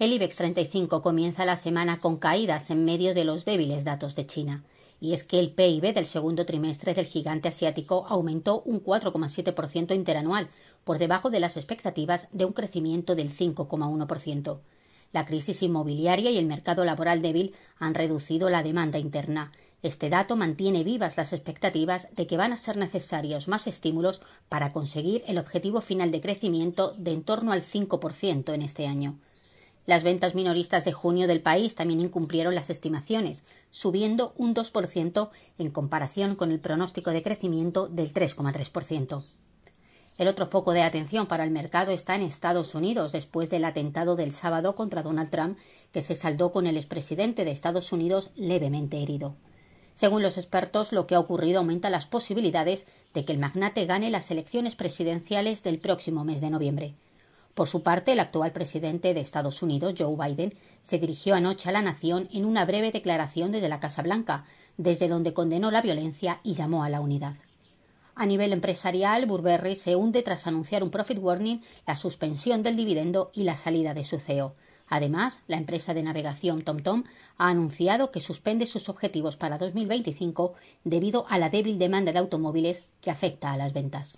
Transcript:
El IBEX 35 comienza la semana con caídas en medio de los débiles datos de China. Y es que el PIB e del segundo trimestre del gigante asiático aumentó un 4,7% interanual, por debajo de las expectativas de un crecimiento del 5,1%. La crisis inmobiliaria y el mercado laboral débil han reducido la demanda interna. Este dato mantiene vivas las expectativas de que van a ser necesarios más estímulos para conseguir el objetivo final de crecimiento de en torno al 5% en este año. Las ventas minoristas de junio del país también incumplieron las estimaciones, subiendo un 2% en comparación con el pronóstico de crecimiento del 3,3%. El otro foco de atención para el mercado está en Estados Unidos, después del atentado del sábado contra Donald Trump, que se saldó con el expresidente de Estados Unidos levemente herido. Según los expertos, lo que ha ocurrido aumenta las posibilidades de que el magnate gane las elecciones presidenciales del próximo mes de noviembre. Por su parte, el actual presidente de Estados Unidos, Joe Biden, se dirigió anoche a la nación en una breve declaración desde la Casa Blanca, desde donde condenó la violencia y llamó a la unidad. A nivel empresarial, Burberry se hunde tras anunciar un profit warning, la suspensión del dividendo y la salida de su CEO. Además, la empresa de navegación TomTom ha anunciado que suspende sus objetivos para 2025 debido a la débil demanda de automóviles que afecta a las ventas.